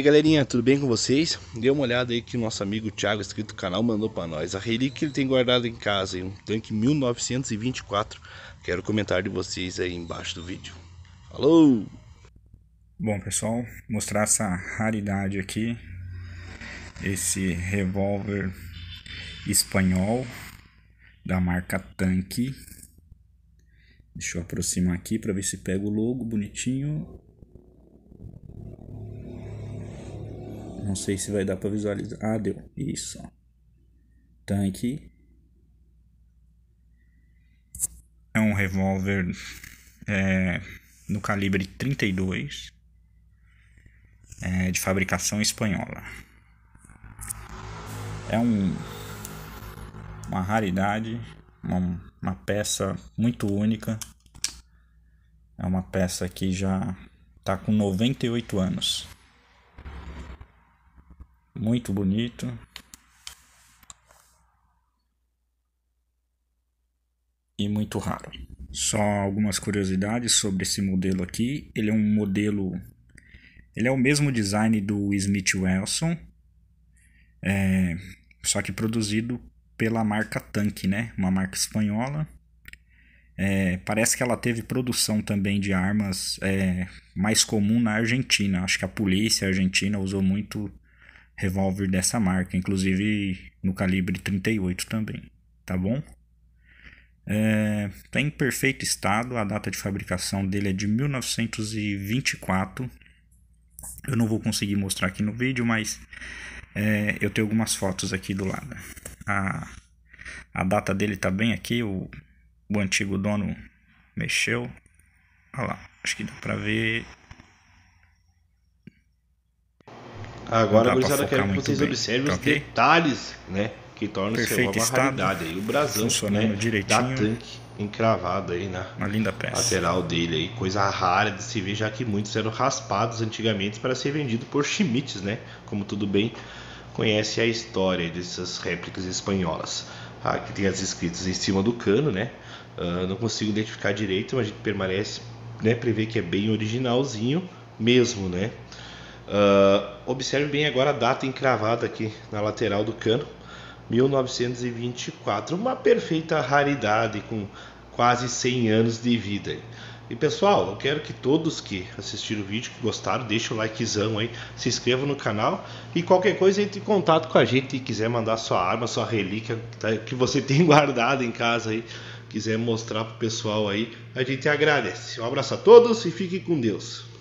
E galerinha, tudo bem com vocês? Dê uma olhada aí que o nosso amigo Thiago, inscrito do canal, mandou para nós. A relíquia que ele tem guardado em casa, hein? um tanque 1924. Quero o comentário de vocês aí embaixo do vídeo. Alô! Bom pessoal, mostrar essa raridade aqui. Esse revólver espanhol da marca Tanque. Deixa eu aproximar aqui para ver se pega o logo bonitinho. Não sei se vai dar para visualizar. Ah, deu. Isso. Tanque. É um revólver é, no calibre 32. É, de fabricação espanhola. É um, uma raridade, uma, uma peça muito única. É uma peça que já está com 98 anos. Muito bonito. E muito raro. Só algumas curiosidades sobre esse modelo aqui. Ele é um modelo... Ele é o mesmo design do Smith Wesson. É, só que produzido pela marca Tanque, né? Uma marca espanhola. É, parece que ela teve produção também de armas é, mais comum na Argentina. Acho que a polícia argentina usou muito revólver dessa marca, inclusive no calibre 38 também, tá bom? Está é, tá em perfeito estado, a data de fabricação dele é de 1924. Eu não vou conseguir mostrar aqui no vídeo, mas é, eu tenho algumas fotos aqui do lado. A, a data dele está bem aqui, o, o antigo dono mexeu. Olha lá, acho que dá para ver Agora, gurizada, quero que vocês bem. observem os okay? detalhes, né? Que tornam isso uma raridade. Aí o brasão, né, Da tanque encravado aí na uma linda peça. lateral dele aí, coisa rara de se ver, já que muitos eram raspados antigamente para ser vendido por Schmitz, né? Como tudo bem conhece a história dessas réplicas espanholas. Aqui ah, tem as escritas em cima do cano, né? Uh, não consigo identificar direito, mas a gente permanece, né? Prevê que é bem originalzinho mesmo, né? Ah, observe bem agora a data encravada aqui na lateral do cano, 1924, uma perfeita raridade com quase 100 anos de vida. E pessoal, eu quero que todos que assistiram o vídeo, que gostaram, deixem o likezão aí, se inscrevam no canal e qualquer coisa entre em contato com a gente e quiser mandar sua arma, sua relíquia tá, que você tem guardado em casa aí, quiser mostrar pro pessoal aí, a gente agradece. Um abraço a todos e fiquem com Deus.